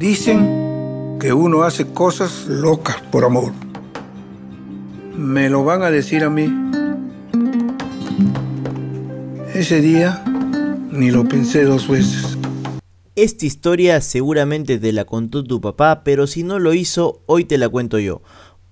Dicen que uno hace cosas locas por amor. Me lo van a decir a mí. Ese día ni lo pensé dos veces. Esta historia seguramente te la contó tu papá, pero si no lo hizo, hoy te la cuento yo.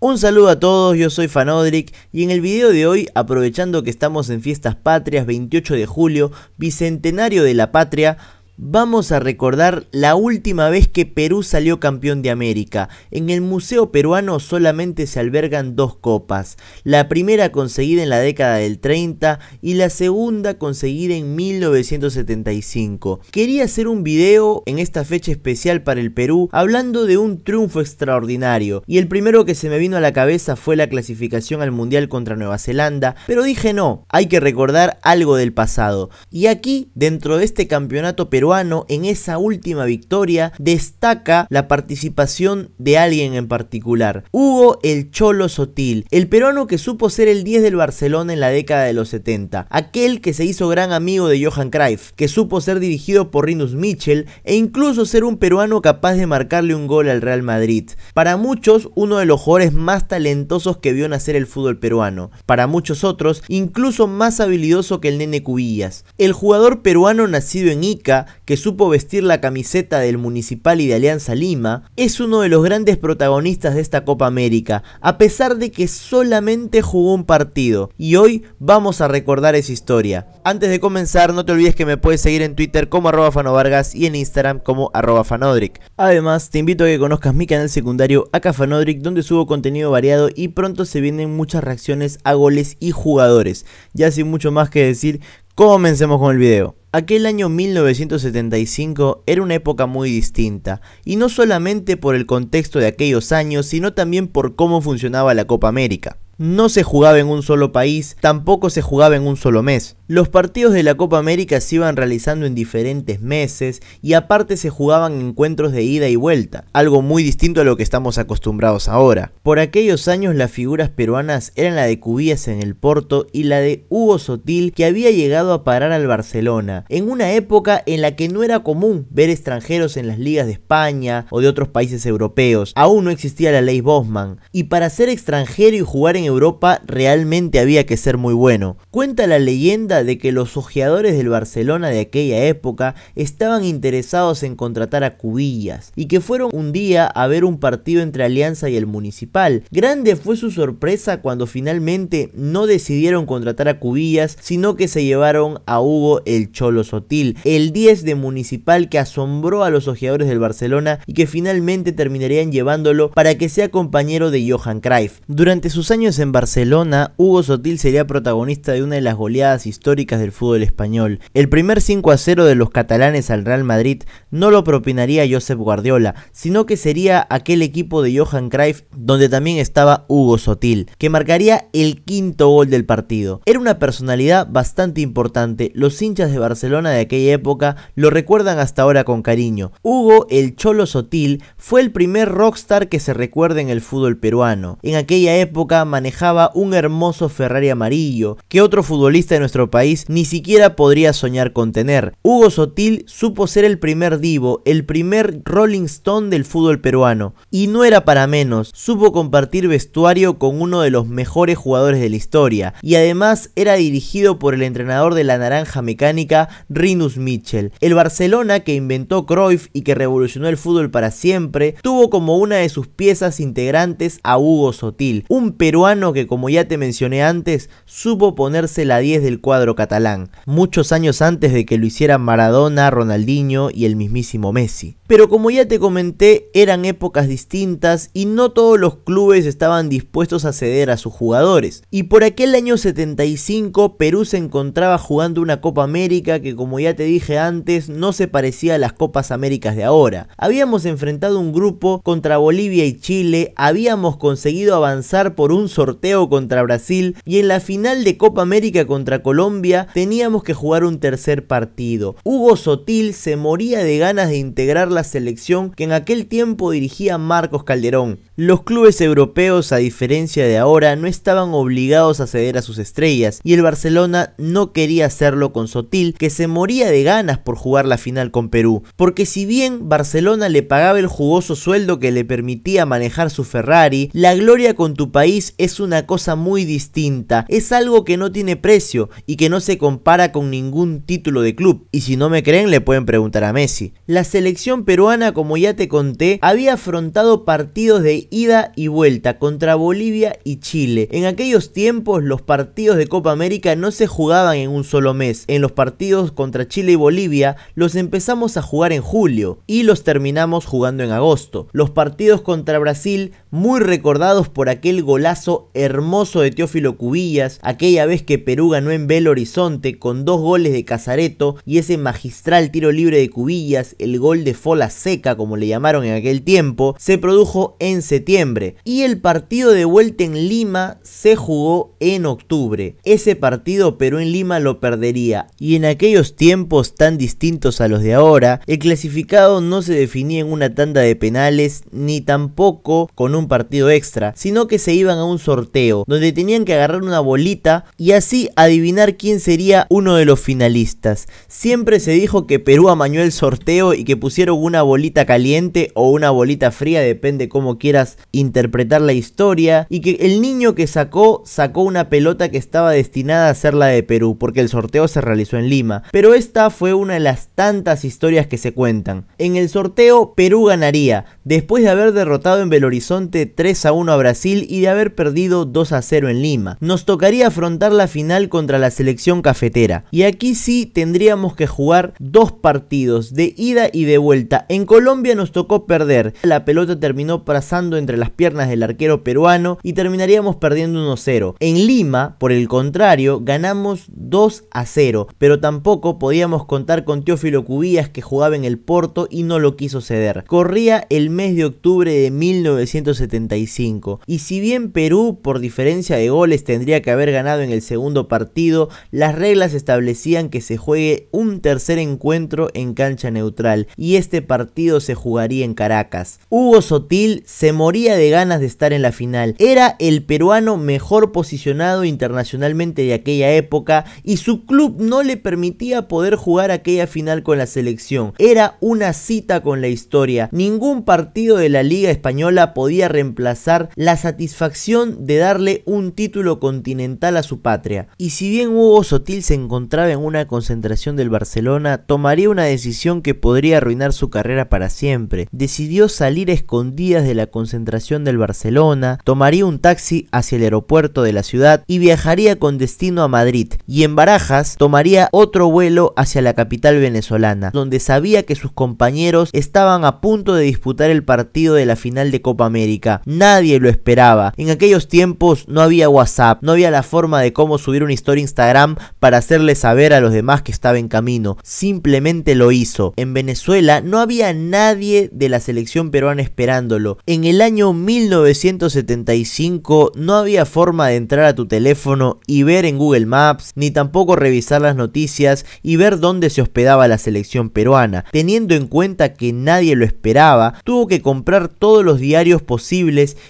Un saludo a todos, yo soy Fanodric y en el video de hoy, aprovechando que estamos en fiestas patrias 28 de julio, bicentenario de la patria, Vamos a recordar la última vez que Perú salió campeón de América. En el Museo Peruano solamente se albergan dos copas, la primera conseguida en la década del 30 y la segunda conseguida en 1975. Quería hacer un video en esta fecha especial para el Perú hablando de un triunfo extraordinario y el primero que se me vino a la cabeza fue la clasificación al Mundial contra Nueva Zelanda, pero dije no, hay que recordar algo del pasado. Y aquí, dentro de este campeonato peruano, en esa última victoria destaca la participación de alguien en particular, Hugo El Cholo Sotil, el peruano que supo ser el 10 del Barcelona en la década de los 70, aquel que se hizo gran amigo de Johan Cruyff, que supo ser dirigido por Rinus Mitchell e incluso ser un peruano capaz de marcarle un gol al Real Madrid. Para muchos, uno de los jugadores más talentosos que vio nacer el fútbol peruano. Para muchos otros, incluso más habilidoso que el nene Cubillas. El jugador peruano nacido en Ica, que supo vestir la camiseta del Municipal y de Alianza Lima, es uno de los grandes protagonistas de esta Copa América, a pesar de que solamente jugó un partido, y hoy vamos a recordar esa historia. Antes de comenzar, no te olvides que me puedes seguir en Twitter como arroba fanovargas y en Instagram como arroba fanodric. Además, te invito a que conozcas mi canal secundario fanodric donde subo contenido variado y pronto se vienen muchas reacciones a goles y jugadores. Ya sin mucho más que decir, Comencemos con el video. Aquel año 1975 era una época muy distinta, y no solamente por el contexto de aquellos años, sino también por cómo funcionaba la Copa América. No se jugaba en un solo país, tampoco se jugaba en un solo mes. Los partidos de la Copa América se iban realizando en diferentes meses y aparte se jugaban encuentros de ida y vuelta, algo muy distinto a lo que estamos acostumbrados ahora. Por aquellos años las figuras peruanas eran la de Cubías en el Porto y la de Hugo Sotil que había llegado a parar al Barcelona, en una época en la que no era común ver extranjeros en las ligas de España o de otros países europeos, aún no existía la ley Bosman, y para ser extranjero y jugar en Europa realmente había que ser muy bueno. Cuenta la leyenda de que los ojeadores del Barcelona de aquella época estaban interesados en contratar a Cubillas y que fueron un día a ver un partido entre Alianza y el Municipal. Grande fue su sorpresa cuando finalmente no decidieron contratar a Cubillas, sino que se llevaron a Hugo el Cholo Sotil, el 10 de Municipal que asombró a los ojeadores del Barcelona y que finalmente terminarían llevándolo para que sea compañero de Johan Cruyff. Durante sus años en Barcelona, Hugo Sotil sería protagonista de una de las goleadas históricas del fútbol español. El primer 5 a 0 de los catalanes al Real Madrid no lo propinaría Josep Guardiola, sino que sería aquel equipo de Johan Cruyff donde también estaba Hugo Sotil, que marcaría el quinto gol del partido. Era una personalidad bastante importante, los hinchas de Barcelona de aquella época lo recuerdan hasta ahora con cariño. Hugo el Cholo Sotil fue el primer rockstar que se recuerda en el fútbol peruano. En aquella época manejaba un hermoso Ferrari amarillo que otro futbolista de nuestro país ni siquiera podría soñar con tener. Hugo Sotil supo ser el primer divo, el primer Rolling Stone del fútbol peruano. Y no era para menos, supo compartir vestuario con uno de los mejores jugadores de la historia. Y además era dirigido por el entrenador de la naranja mecánica, Rinus Mitchell. El Barcelona que inventó Cruyff y que revolucionó el fútbol para siempre, tuvo como una de sus piezas integrantes a Hugo Sotil, un peruano que como ya te mencioné antes, supo ponerse la 10 del cuadro catalán, muchos años antes de que lo hicieran Maradona, Ronaldinho y el mismísimo Messi. Pero como ya te comenté, eran épocas distintas y no todos los clubes estaban dispuestos a ceder a sus jugadores. Y por aquel año 75 Perú se encontraba jugando una Copa América que como ya te dije antes no se parecía a las Copas Américas de ahora. Habíamos enfrentado un grupo contra Bolivia y Chile, habíamos conseguido avanzar por un sorteo contra Brasil y en la final de Copa América contra Colombia teníamos que jugar un tercer partido. Hugo Sotil se moría de ganas de integrar la selección que en aquel tiempo dirigía Marcos Calderón. Los clubes europeos, a diferencia de ahora, no estaban obligados a ceder a sus estrellas y el Barcelona no quería hacerlo con Sotil, que se moría de ganas por jugar la final con Perú, porque si bien Barcelona le pagaba el jugoso sueldo que le permitía manejar su Ferrari, la gloria con tu país es una cosa muy distinta, es algo que no tiene precio y que no se compara con ningún título de club, y si no me creen le pueden preguntar a Messi. La selección peruana, como ya te conté, había afrontado partidos de ida y vuelta contra Bolivia y Chile. En aquellos tiempos los partidos de Copa América no se jugaban en un solo mes. En los partidos contra Chile y Bolivia los empezamos a jugar en julio y los terminamos jugando en agosto. Los partidos contra Brasil muy recordados por aquel golazo hermoso de Teófilo Cubillas, aquella vez que Perú ganó en Belo Horizonte con dos goles de Casareto y ese magistral tiro libre de Cubillas, el gol de Fola Seca como le llamaron en aquel tiempo, se produjo en septiembre y el partido de vuelta en Lima se jugó en octubre. Ese partido Perú en Lima lo perdería y en aquellos tiempos tan distintos a los de ahora, el clasificado no se definía en una tanda de penales ni tampoco con un un partido extra, sino que se iban a un sorteo, donde tenían que agarrar una bolita y así adivinar quién sería uno de los finalistas. Siempre se dijo que Perú amañó el sorteo y que pusieron una bolita caliente o una bolita fría, depende cómo quieras interpretar la historia, y que el niño que sacó sacó una pelota que estaba destinada a ser la de Perú, porque el sorteo se realizó en Lima. Pero esta fue una de las tantas historias que se cuentan. En el sorteo, Perú ganaría, después de haber derrotado en Belo Horizonte 3 a 1 a Brasil y de haber perdido 2 a 0 en Lima. Nos tocaría afrontar la final contra la selección cafetera. Y aquí sí tendríamos que jugar dos partidos de ida y de vuelta. En Colombia nos tocó perder. La pelota terminó pasando entre las piernas del arquero peruano y terminaríamos perdiendo 1-0. En Lima, por el contrario, ganamos 2 a 0, pero tampoco podíamos contar con Teófilo Cubías que jugaba en el Porto y no lo quiso ceder. Corría el mes de octubre de 1960. 75. Y si bien Perú por diferencia de goles tendría que haber ganado en el segundo partido, las reglas establecían que se juegue un tercer encuentro en cancha neutral y este partido se jugaría en Caracas. Hugo Sotil se moría de ganas de estar en la final. Era el peruano mejor posicionado internacionalmente de aquella época y su club no le permitía poder jugar aquella final con la selección. Era una cita con la historia. Ningún partido de la Liga Española podía reemplazar la satisfacción de darle un título continental a su patria. Y si bien Hugo Sotil se encontraba en una concentración del Barcelona, tomaría una decisión que podría arruinar su carrera para siempre. Decidió salir escondidas de la concentración del Barcelona, tomaría un taxi hacia el aeropuerto de la ciudad y viajaría con destino a Madrid. Y en Barajas tomaría otro vuelo hacia la capital venezolana, donde sabía que sus compañeros estaban a punto de disputar el partido de la final de Copa América Nadie lo esperaba. En aquellos tiempos no había WhatsApp, no había la forma de cómo subir una historia a Instagram para hacerle saber a los demás que estaba en camino. Simplemente lo hizo. En Venezuela no había nadie de la selección peruana esperándolo. En el año 1975 no había forma de entrar a tu teléfono y ver en Google Maps, ni tampoco revisar las noticias y ver dónde se hospedaba la selección peruana. Teniendo en cuenta que nadie lo esperaba, tuvo que comprar todos los diarios posibles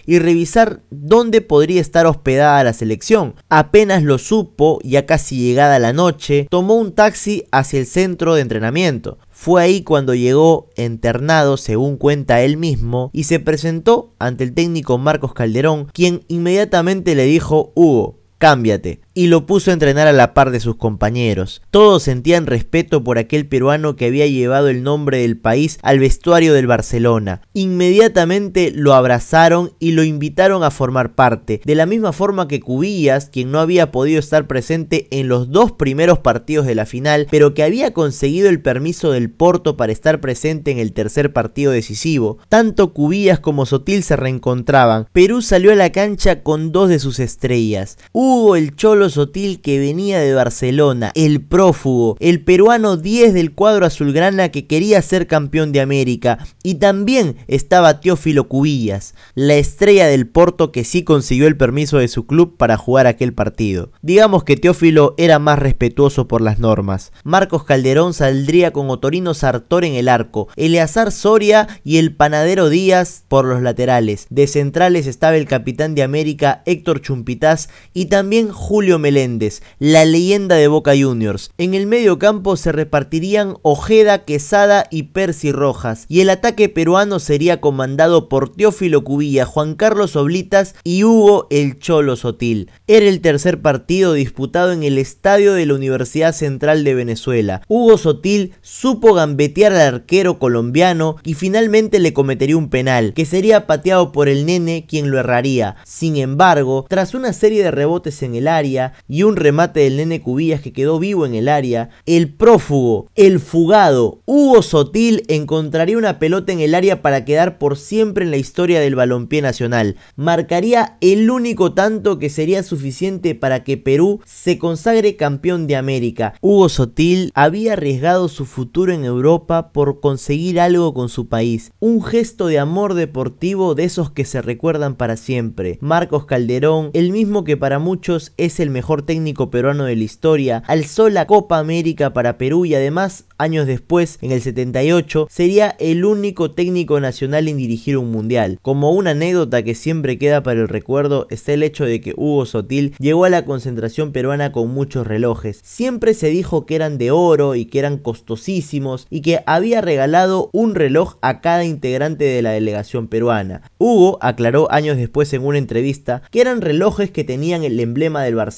y revisar dónde podría estar hospedada la selección. Apenas lo supo, ya casi llegada la noche, tomó un taxi hacia el centro de entrenamiento. Fue ahí cuando llegó internado, según cuenta él mismo, y se presentó ante el técnico Marcos Calderón, quien inmediatamente le dijo, Hugo, cámbiate y lo puso a entrenar a la par de sus compañeros. Todos sentían respeto por aquel peruano que había llevado el nombre del país al vestuario del Barcelona. Inmediatamente lo abrazaron y lo invitaron a formar parte, de la misma forma que Cubillas, quien no había podido estar presente en los dos primeros partidos de la final, pero que había conseguido el permiso del Porto para estar presente en el tercer partido decisivo. Tanto Cubillas como Sotil se reencontraban. Perú salió a la cancha con dos de sus estrellas. Hugo el Cholo Sotil que venía de Barcelona, el prófugo, el peruano 10 del cuadro azulgrana que quería ser campeón de América, y también estaba Teófilo Cubillas, la estrella del Porto que sí consiguió el permiso de su club para jugar aquel partido. Digamos que Teófilo era más respetuoso por las normas. Marcos Calderón saldría con Otorino Sartor en el arco, Eleazar Soria y el panadero Díaz por los laterales. De centrales estaba el capitán de América Héctor Chumpitaz y también Julio Meléndez, la leyenda de Boca Juniors. En el medio campo se repartirían Ojeda, Quesada y Percy Rojas. Y el ataque peruano sería comandado por Teófilo Cubilla, Juan Carlos Oblitas y Hugo El Cholo Sotil. Era el tercer partido disputado en el estadio de la Universidad Central de Venezuela. Hugo Sotil supo gambetear al arquero colombiano y finalmente le cometería un penal, que sería pateado por el nene quien lo erraría. Sin embargo, tras una serie de rebotes en el área, y un remate del nene Cubillas que quedó vivo en el área, el prófugo, el fugado, Hugo Sotil encontraría una pelota en el área para quedar por siempre en la historia del balompié nacional. Marcaría el único tanto que sería suficiente para que Perú se consagre campeón de América. Hugo Sotil había arriesgado su futuro en Europa por conseguir algo con su país, un gesto de amor deportivo de esos que se recuerdan para siempre. Marcos Calderón, el mismo que para muchos es el el mejor técnico peruano de la historia, alzó la Copa América para Perú y además, años después, en el 78, sería el único técnico nacional en dirigir un mundial. Como una anécdota que siempre queda para el recuerdo está el hecho de que Hugo Sotil llegó a la concentración peruana con muchos relojes. Siempre se dijo que eran de oro y que eran costosísimos y que había regalado un reloj a cada integrante de la delegación peruana. Hugo aclaró años después en una entrevista que eran relojes que tenían el emblema del Barcelona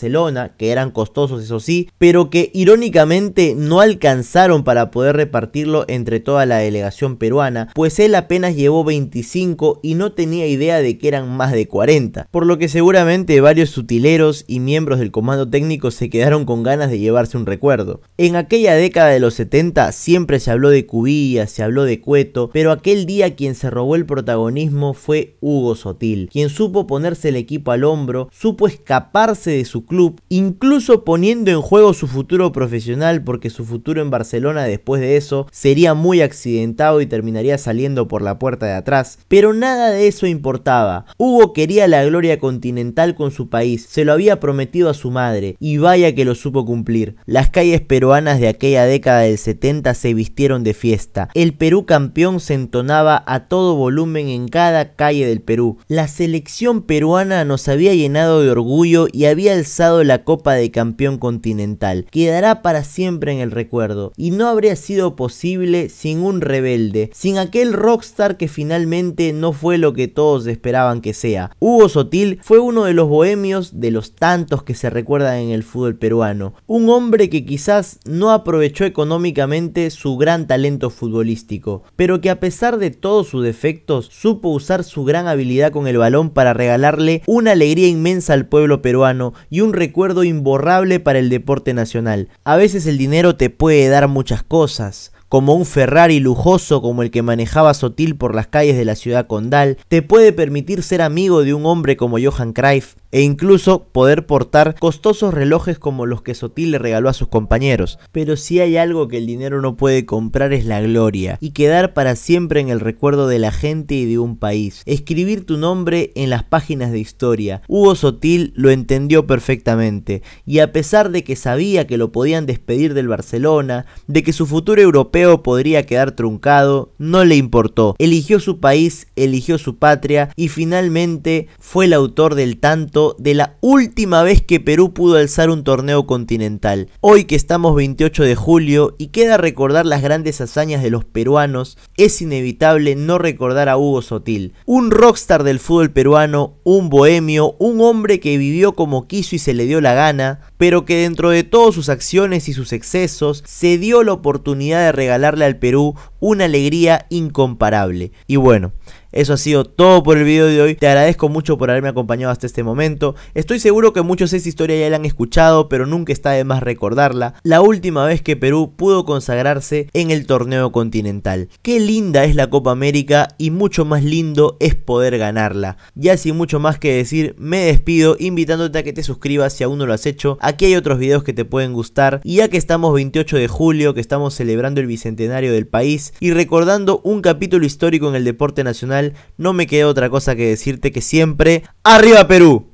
que eran costosos eso sí, pero que irónicamente no alcanzaron para poder repartirlo entre toda la delegación peruana, pues él apenas llevó 25 y no tenía idea de que eran más de 40, por lo que seguramente varios sutileros y miembros del comando técnico se quedaron con ganas de llevarse un recuerdo. En aquella década de los 70 siempre se habló de Cubillas, se habló de Cueto, pero aquel día quien se robó el protagonismo fue Hugo Sotil, quien supo ponerse el equipo al hombro, supo escaparse de su club, incluso poniendo en juego su futuro profesional porque su futuro en Barcelona después de eso sería muy accidentado y terminaría saliendo por la puerta de atrás. Pero nada de eso importaba. Hugo quería la gloria continental con su país, se lo había prometido a su madre y vaya que lo supo cumplir. Las calles peruanas de aquella década del 70 se vistieron de fiesta. El Perú campeón se entonaba a todo volumen en cada calle del Perú. La selección peruana nos había llenado de orgullo y había alzado la Copa de Campeón Continental. Quedará para siempre en el recuerdo y no habría sido posible sin un rebelde, sin aquel rockstar que finalmente no fue lo que todos esperaban que sea. Hugo Sotil fue uno de los bohemios de los tantos que se recuerdan en el fútbol peruano, un hombre que quizás no aprovechó económicamente su gran talento futbolístico, pero que a pesar de todos sus defectos supo usar su gran habilidad con el balón para regalarle una alegría inmensa al pueblo peruano y un recuerdo imborrable para el deporte nacional. A veces el dinero te puede dar muchas cosas, como un Ferrari lujoso como el que manejaba Sotil por las calles de la ciudad condal, te puede permitir ser amigo de un hombre como Johan Cruyff, e incluso poder portar costosos relojes como los que Sotil le regaló a sus compañeros. Pero si hay algo que el dinero no puede comprar es la gloria y quedar para siempre en el recuerdo de la gente y de un país. Escribir tu nombre en las páginas de historia. Hugo Sotil lo entendió perfectamente y a pesar de que sabía que lo podían despedir del Barcelona, de que su futuro europeo podría quedar truncado, no le importó. Eligió su país, eligió su patria y finalmente fue el autor del tanto de la última vez que Perú pudo alzar un torneo continental. Hoy que estamos 28 de julio y queda recordar las grandes hazañas de los peruanos, es inevitable no recordar a Hugo Sotil, un rockstar del fútbol peruano, un bohemio, un hombre que vivió como quiso y se le dio la gana, pero que dentro de todas sus acciones y sus excesos se dio la oportunidad de regalarle al Perú una alegría incomparable. Y bueno, eso ha sido todo por el video de hoy. Te agradezco mucho por haberme acompañado hasta este momento. Estoy seguro que muchos de esa historia ya la han escuchado, pero nunca está de más recordarla. La última vez que Perú pudo consagrarse en el torneo continental. Qué linda es la Copa América y mucho más lindo es poder ganarla. Ya sin mucho más que decir, me despido invitándote a que te suscribas si aún no lo has hecho, Aquí hay otros videos que te pueden gustar. Y ya que estamos 28 de julio, que estamos celebrando el bicentenario del país y recordando un capítulo histórico en el deporte nacional, no me queda otra cosa que decirte que siempre ¡Arriba Perú!